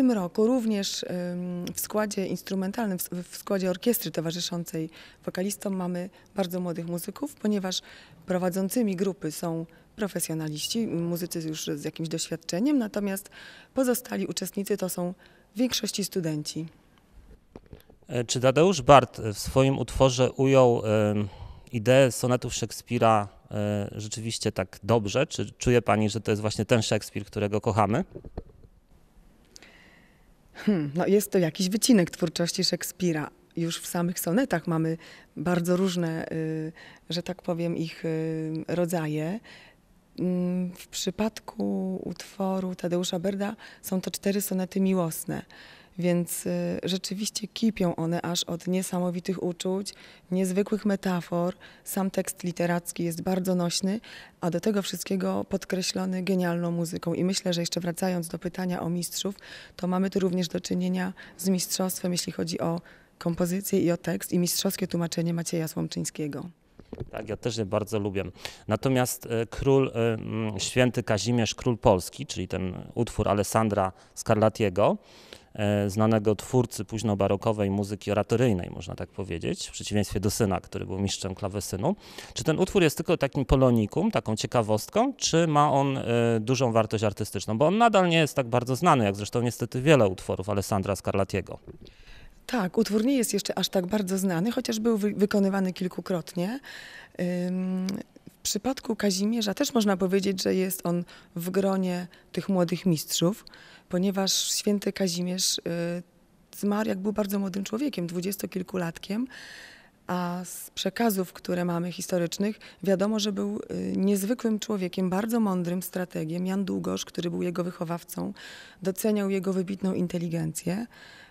tym roku również w składzie instrumentalnym, w składzie orkiestry towarzyszącej wokalistom mamy bardzo młodych muzyków, ponieważ prowadzącymi grupy są profesjonaliści, muzycy już z jakimś doświadczeniem, natomiast pozostali uczestnicy to są w większości studenci. E, czy Tadeusz Bart w swoim utworze ujął ideę sonetów Szekspira e, rzeczywiście tak dobrze? Czy czuje pani, że to jest właśnie ten Szekspir, którego kochamy? Hmm, no jest to jakiś wycinek twórczości Szekspira. Już w samych sonetach mamy bardzo różne, y, że tak powiem, ich y, rodzaje. Mm, w przypadku utworu Tadeusza Berda są to cztery sonety miłosne. Więc y, rzeczywiście kipią one aż od niesamowitych uczuć, niezwykłych metafor. Sam tekst literacki jest bardzo nośny, a do tego wszystkiego podkreślony genialną muzyką. I myślę, że jeszcze wracając do pytania o mistrzów, to mamy tu również do czynienia z mistrzostwem, jeśli chodzi o kompozycję i o tekst i mistrzowskie tłumaczenie Macieja Słomczyńskiego. Tak, ja też je bardzo lubię. Natomiast y, król y, mm, święty Kazimierz, król Polski, czyli ten utwór Alessandra Scarlatiego, E, znanego twórcy późno-barokowej muzyki oratoryjnej, można tak powiedzieć, w przeciwieństwie do syna, który był mistrzem klawesynu. Czy ten utwór jest tylko takim polonikum, taką ciekawostką, czy ma on e, dużą wartość artystyczną? Bo on nadal nie jest tak bardzo znany, jak zresztą niestety wiele utworów Alessandra Scarlatiego. Tak, utwór nie jest jeszcze aż tak bardzo znany, chociaż był wykonywany kilkukrotnie. W przypadku Kazimierza też można powiedzieć, że jest on w gronie tych młodych mistrzów, ponieważ święty Kazimierz y, zmarł, jak był bardzo młodym człowiekiem, dwudziestokilkulatkiem, a z przekazów, które mamy historycznych, wiadomo, że był y, niezwykłym człowiekiem, bardzo mądrym strategiem. Jan Długosz, który był jego wychowawcą, doceniał jego wybitną inteligencję.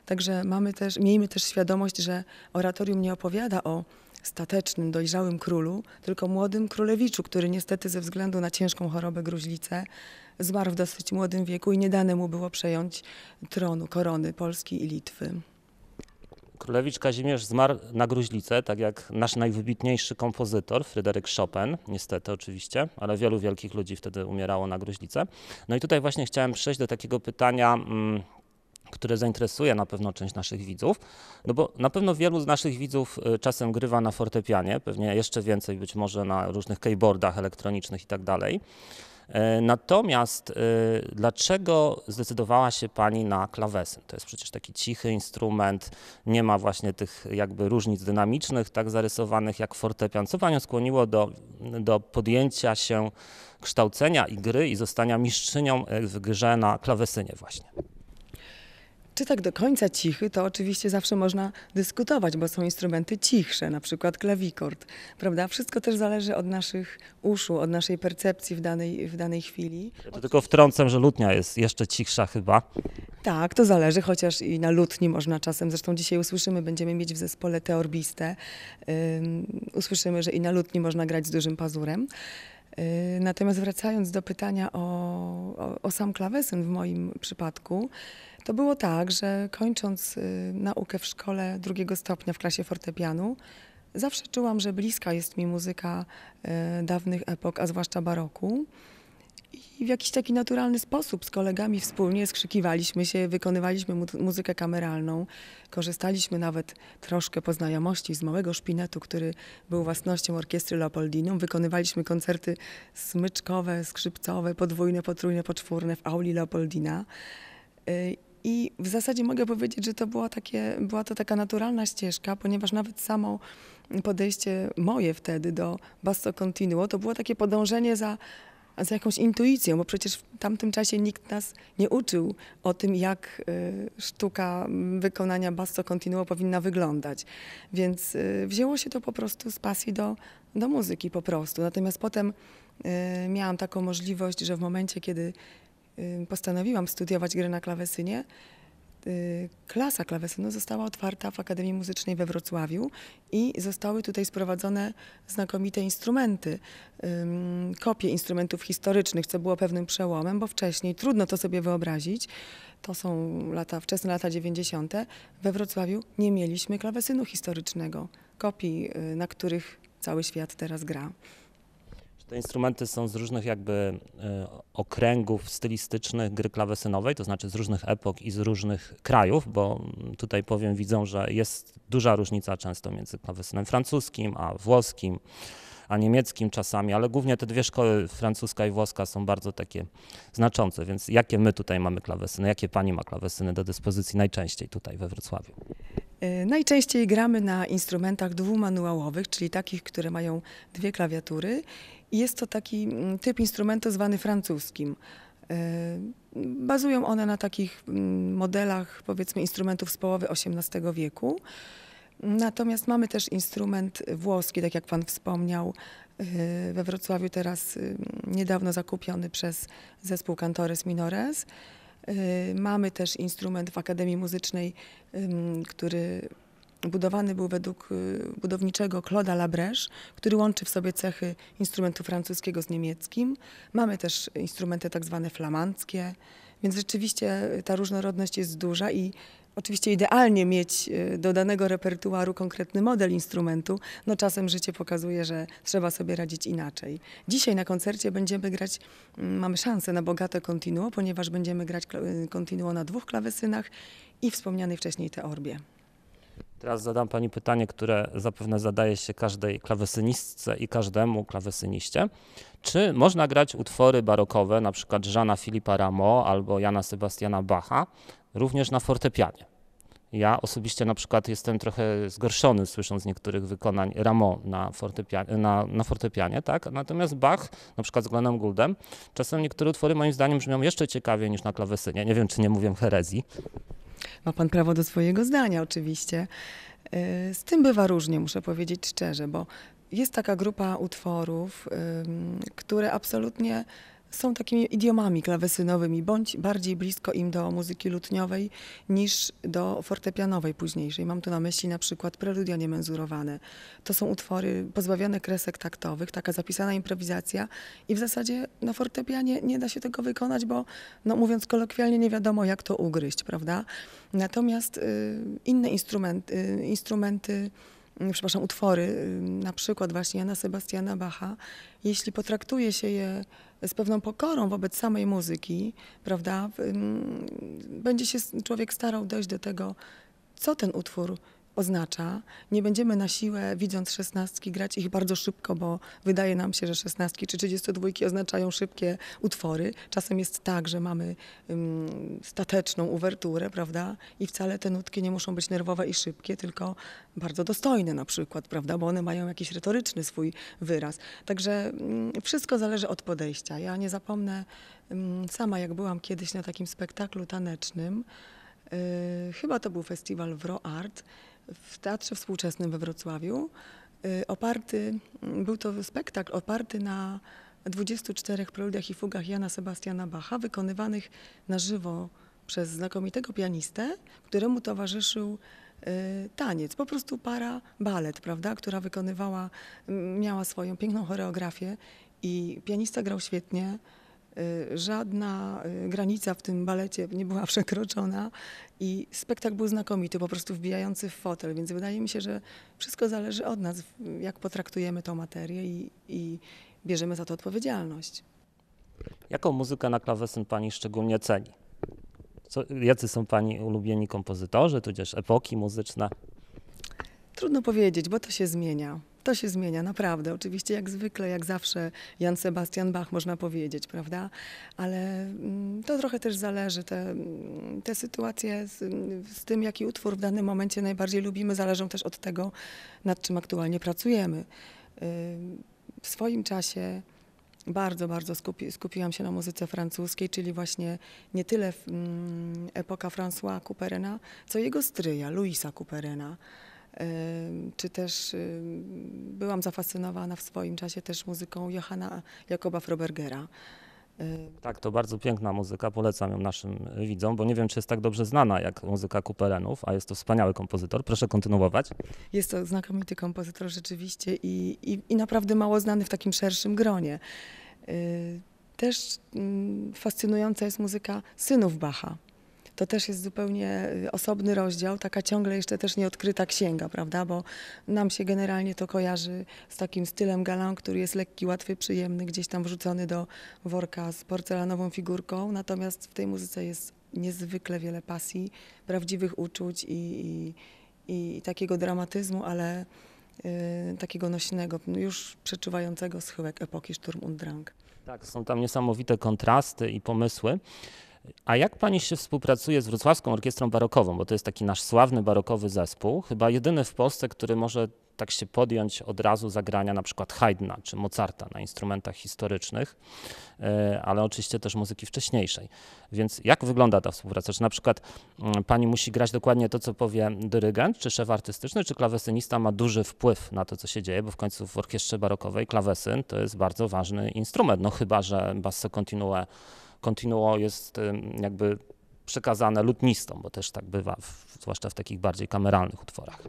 Także mamy też, miejmy też świadomość, że oratorium nie opowiada o statecznym, dojrzałym królu, tylko młodym królewiczu, który niestety ze względu na ciężką chorobę gruźlicę zmarł w dosyć młodym wieku i nie dane mu było przejąć tronu, korony Polski i Litwy. Królewicz Kazimierz zmarł na gruźlicę, tak jak nasz najwybitniejszy kompozytor, Fryderyk Chopin, niestety oczywiście, ale wielu wielkich ludzi wtedy umierało na gruźlicę. No i tutaj właśnie chciałem przejść do takiego pytania mm, które zainteresuje na pewno część naszych widzów, no bo na pewno wielu z naszych widzów y, czasem grywa na fortepianie, pewnie jeszcze więcej być może na różnych keyboardach elektronicznych i tak dalej. Y, natomiast y, dlaczego zdecydowała się Pani na klawesyn? To jest przecież taki cichy instrument, nie ma właśnie tych jakby różnic dynamicznych tak zarysowanych jak fortepian. Co Panią skłoniło do, do podjęcia się kształcenia i gry i zostania mistrzynią w grze na klawesynie właśnie? Czy tak do końca cichy, to oczywiście zawsze można dyskutować, bo są instrumenty cichsze, na przykład klawikord, prawda? Wszystko też zależy od naszych uszu, od naszej percepcji w danej, w danej chwili. To tylko wtrącam, że lutnia jest jeszcze cichsza chyba. Tak, to zależy, chociaż i na lutni można czasem, zresztą dzisiaj usłyszymy, będziemy mieć w zespole teorbistę, um, usłyszymy, że i na lutni można grać z dużym pazurem. Yy, natomiast wracając do pytania o, o, o, sam klawesyn w moim przypadku, to było tak, że kończąc y, naukę w szkole drugiego stopnia w klasie fortepianu, zawsze czułam, że bliska jest mi muzyka y, dawnych epok, a zwłaszcza baroku. I w jakiś taki naturalny sposób z kolegami wspólnie skrzykiwaliśmy się, wykonywaliśmy muzykę kameralną. Korzystaliśmy nawet troszkę po znajomości z małego szpinetu, który był własnością orkiestry Leopoldinum. Wykonywaliśmy koncerty smyczkowe, skrzypcowe, podwójne, potrójne, poczwórne w auli Leopoldina. Y, i w zasadzie mogę powiedzieć, że to była, takie, była to taka naturalna ścieżka, ponieważ nawet samo podejście moje wtedy do Basso Continuo to było takie podążenie za, za jakąś intuicją, bo przecież w tamtym czasie nikt nas nie uczył o tym, jak y, sztuka wykonania Basso Continuo powinna wyglądać. Więc y, wzięło się to po prostu z pasji do, do muzyki po prostu. Natomiast potem y, miałam taką możliwość, że w momencie, kiedy postanowiłam studiować grę na klawesynie, yy, klasa klawesynu została otwarta w Akademii Muzycznej we Wrocławiu i zostały tutaj sprowadzone znakomite instrumenty, kopie instrumentów historycznych, co było pewnym przełomem, bo wcześniej trudno to sobie wyobrazić. To są lata, wczesne lata 90. We Wrocławiu nie mieliśmy klawesynu historycznego, kopii, y, na których cały świat teraz gra. Te instrumenty są z różnych jakby e, okręgów stylistycznych gry klawesynowej, to znaczy z różnych epok i z różnych krajów, bo tutaj powiem widzą, że jest duża różnica często między klawesynem francuskim a włoskim a niemieckim czasami, ale głównie te dwie szkoły, francuska i włoska, są bardzo takie znaczące. Więc jakie my tutaj mamy klawesyny, jakie pani ma klawesyny do dyspozycji najczęściej tutaj we Wrocławiu? E, najczęściej gramy na instrumentach dwumanuałowych, czyli takich, które mają dwie klawiatury. Jest to taki mm, typ instrumentu zwany francuskim. E, bazują one na takich mm, modelach, powiedzmy, instrumentów z połowy XVIII wieku. Natomiast mamy też instrument włoski, tak jak Pan wspomniał, y, we Wrocławiu teraz y, niedawno zakupiony przez zespół Cantores Minores. Y, mamy też instrument w Akademii Muzycznej, który budowany był według budowniczego Claude'a Labrèche, który łączy w sobie cechy instrumentu francuskiego z niemieckim. Mamy też instrumenty tak zwane flamandzkie, więc rzeczywiście ta różnorodność jest duża i Oczywiście idealnie mieć e, do danego repertuaru konkretny model instrumentu, no czasem życie pokazuje, że trzeba sobie radzić inaczej. Dzisiaj na koncercie będziemy grać, mm, mamy szansę na bogate continuo, ponieważ będziemy grać continuo e, na dwóch klawesynach i wspomnianej wcześniej teorbie. Teraz zadam Pani pytanie, które zapewne zadaje się każdej klawesynistce i każdemu klawesyniście. Czy można grać utwory barokowe, na przykład Żana Filipa Rameau albo Jana Sebastiana Bacha, również na fortepianie? Ja osobiście na przykład jestem trochę zgorszony słysząc niektórych wykonań Rameau na fortepianie, na, na fortepianie, tak? Natomiast Bach, na przykład z Glennem Gouldem, czasem niektóre utwory moim zdaniem brzmią jeszcze ciekawiej niż na klawesynie. Nie wiem, czy nie mówię herezji. Ma pan prawo do swojego zdania, oczywiście. E, z tym bywa różnie, muszę powiedzieć szczerze, bo jest taka grupa utworów, które absolutnie są takimi idiomami klawesynowymi, bądź bardziej blisko im do muzyki lutniowej niż do fortepianowej późniejszej. Mam tu na myśli na przykład preludia niemenzurowane. To są utwory pozbawione kresek taktowych, taka zapisana improwizacja i w zasadzie na fortepianie nie da się tego wykonać, bo no mówiąc kolokwialnie nie wiadomo jak to ugryźć, prawda? Natomiast y, inne instrumenty, y, instrumenty mm, przepraszam, utwory, y, na przykład właśnie Jana Sebastiana Bacha, jeśli potraktuje się je z pewną pokorą wobec samej muzyki, prawda, mm, będzie się człowiek starał dojść do tego, co ten utwór oznacza. Nie będziemy na siłę, widząc szesnastki, grać ich bardzo szybko, bo wydaje nam się, że szesnastki czy 32 oznaczają szybkie utwory. Czasem jest tak, że mamy um, stateczną uwerturę, prawda? I wcale te nutki nie muszą być nerwowe i szybkie, tylko bardzo dostojne na przykład, prawda? Bo one mają jakiś retoryczny swój wyraz. Także um, wszystko zależy od podejścia. Ja nie zapomnę um, sama, jak byłam kiedyś na takim spektaklu tanecznym, E, chyba to był festiwal Wro Art w Teatrze Współczesnym we Wrocławiu. E, oparty, był to spektakl oparty na 24 preludiach i fugach Jana Sebastiana Bacha, wykonywanych na żywo przez znakomitego pianistę, któremu towarzyszył e, taniec, po prostu para balet, prawda, która wykonywała, miała swoją piękną choreografię i pianista grał świetnie, Y, żadna y, granica w tym balecie nie była przekroczona i spektakl był znakomity, po prostu wbijający w fotel, więc wydaje mi się, że wszystko zależy od nas, jak potraktujemy tą materię i, i bierzemy za to odpowiedzialność. Jaką muzykę na klawesyn pani szczególnie ceni? Co, jacy są pani ulubieni kompozytorzy, tudzież epoki muzyczne? Trudno powiedzieć, bo to się zmienia to się zmienia, naprawdę. Oczywiście, jak zwykle, jak zawsze, Jan Sebastian Bach, można powiedzieć, prawda? Ale mm, to trochę też zależy. Te, mm, te sytuacje z, z tym, jaki utwór w danym momencie najbardziej lubimy, zależą też od tego, nad czym aktualnie pracujemy. W swoim czasie bardzo, bardzo skupi, skupiłam się na muzyce francuskiej, czyli właśnie nie tyle mm, epoka François Couperena, co jego stryja, Louisa Couperena czy też byłam zafascynowana w swoim czasie też muzyką Johanna Jakoba Frobergera. Tak, to bardzo piękna muzyka, polecam ją naszym widzom, bo nie wiem, czy jest tak dobrze znana jak muzyka Kupelenów, a jest to wspaniały kompozytor. Proszę kontynuować. Jest to znakomity kompozytor rzeczywiście i, i, i naprawdę mało znany w takim szerszym gronie. E, też mm, fascynująca jest muzyka synów Bacha to też jest zupełnie y, osobny rozdział, taka ciągle jeszcze też nieodkryta księga, prawda? Bo nam się generalnie to kojarzy z takim stylem galant, który jest lekki, łatwy, przyjemny, gdzieś tam wrzucony do worka z porcelanową figurką. Natomiast w tej muzyce jest niezwykle wiele pasji, prawdziwych uczuć i, i, i takiego dramatyzmu, ale y, takiego nośnego, już przeczuwającego schyłek epoki Sturm und Drang. Tak, są tam niesamowite kontrasty i pomysły. A jak pani się współpracuje z Wrocławską Orkiestrą Barokową, bo to jest taki nasz sławny barokowy zespół, chyba jedyny w Polsce, który może tak się podjąć od razu zagrania na przykład Haydna czy Mozarta na instrumentach historycznych, e, ale oczywiście też muzyki wcześniejszej. Więc jak wygląda ta współpraca? Czy na przykład mm, pani musi grać dokładnie to, co powie dyrygent, czy szef artystyczny, czy klawesynista ma duży wpływ na to, co się dzieje, bo w końcu w orkiestrze barokowej klawesyn to jest bardzo ważny instrument, no chyba, że basso continuo jest y, jakby przekazane lutnistom, bo też tak bywa, w, zwłaszcza w takich bardziej kameralnych utworach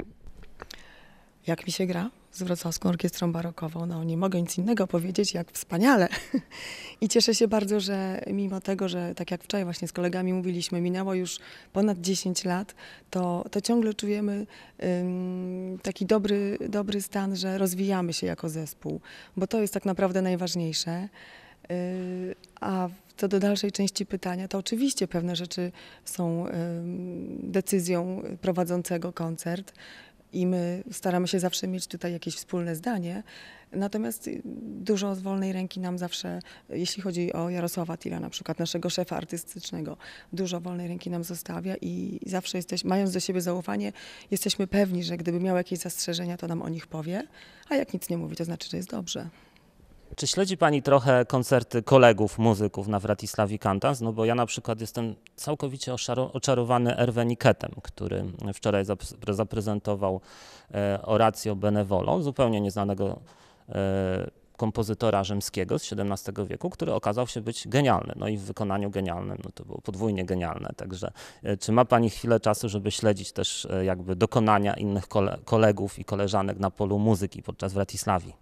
jak mi się gra z Wrocławską Orkiestrą Barokową. No nie mogę nic innego powiedzieć, jak wspaniale. I cieszę się bardzo, że mimo tego, że tak jak wczoraj właśnie z kolegami mówiliśmy, minęło już ponad 10 lat, to, to ciągle czujemy taki dobry, dobry stan, że rozwijamy się jako zespół, bo to jest tak naprawdę najważniejsze. Yy, a co do dalszej części pytania, to oczywiście pewne rzeczy są decyzją prowadzącego koncert i my staramy się zawsze mieć tutaj jakieś wspólne zdanie. Natomiast y, dużo z wolnej ręki nam zawsze, jeśli chodzi o Jarosława Tira, na przykład naszego szefa artystycznego, dużo wolnej ręki nam zostawia i zawsze jesteś, mając do siebie zaufanie, jesteśmy pewni, że gdyby miał jakieś zastrzeżenia, to nam o nich powie, a jak nic nie mówi, to znaczy, że jest dobrze. Czy śledzi Pani trochę koncerty kolegów muzyków na Wratislavi Kantans? No bo ja na przykład jestem całkowicie oczarowany Erwę Niketem, który wczoraj zaprezentował e, Oracjo Benevolo, zupełnie nieznanego e, kompozytora rzymskiego z XVII wieku, który okazał się być genialny. No i w wykonaniu genialnym, no to było podwójnie genialne. Także e, czy ma Pani chwilę czasu, żeby śledzić też jakby dokonania innych kolegów i koleżanek na polu muzyki podczas Wratislawi?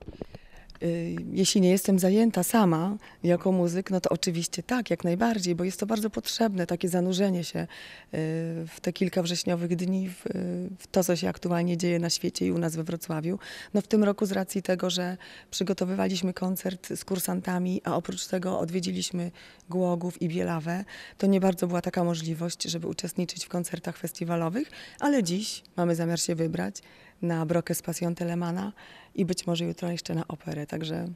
Y, jeśli nie jestem zajęta sama jako muzyk, no to oczywiście tak, jak najbardziej, bo jest to bardzo potrzebne, takie zanurzenie się y, w te kilka wrześniowych dni, w, y, w, to, co się aktualnie dzieje na świecie i u nas we Wrocławiu. No w tym roku z racji tego, że przygotowywaliśmy koncert z kursantami, a oprócz tego odwiedziliśmy Głogów i Bielawę, to nie bardzo była taka możliwość, żeby uczestniczyć w koncertach festiwalowych, ale dziś mamy zamiar się wybrać na Brokę z Pasją Telemana i być może jutro jeszcze na operę, także...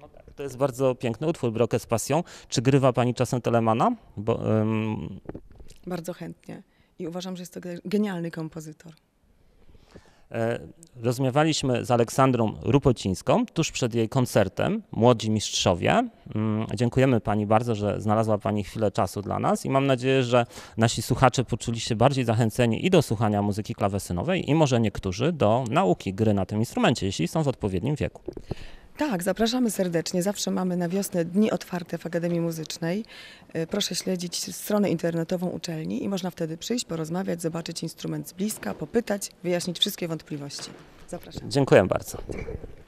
No tak, to jest bardzo piękny utwór, Brokę z Pasją. Czy grywa Pani czasem Telemana? Bo, ym... Bardzo chętnie i uważam, że jest to genialny kompozytor. E, rozmawialiśmy z Aleksandrą Rupocińską tuż przed jej koncertem Młodzi Mistrzowie. Mm, dziękujemy Pani bardzo, że znalazła Pani chwilę czasu dla nas i mam nadzieję, że nasi słuchacze poczuli się bardziej zachęceni i do słuchania muzyki klawesynowej i może niektórzy do nauki gry na tym instrumencie, jeśli są w odpowiednim wieku. Tak, zapraszamy serdecznie. Zawsze mamy na wiosnę dni otwarte w Akademii Muzycznej. Y, proszę śledzić stronę internetową uczelni i można wtedy przyjść, porozmawiać, zobaczyć instrument z bliska, popytać, wyjaśnić wszystkie wątpliwości. Zapraszam. Dziękuję bardzo.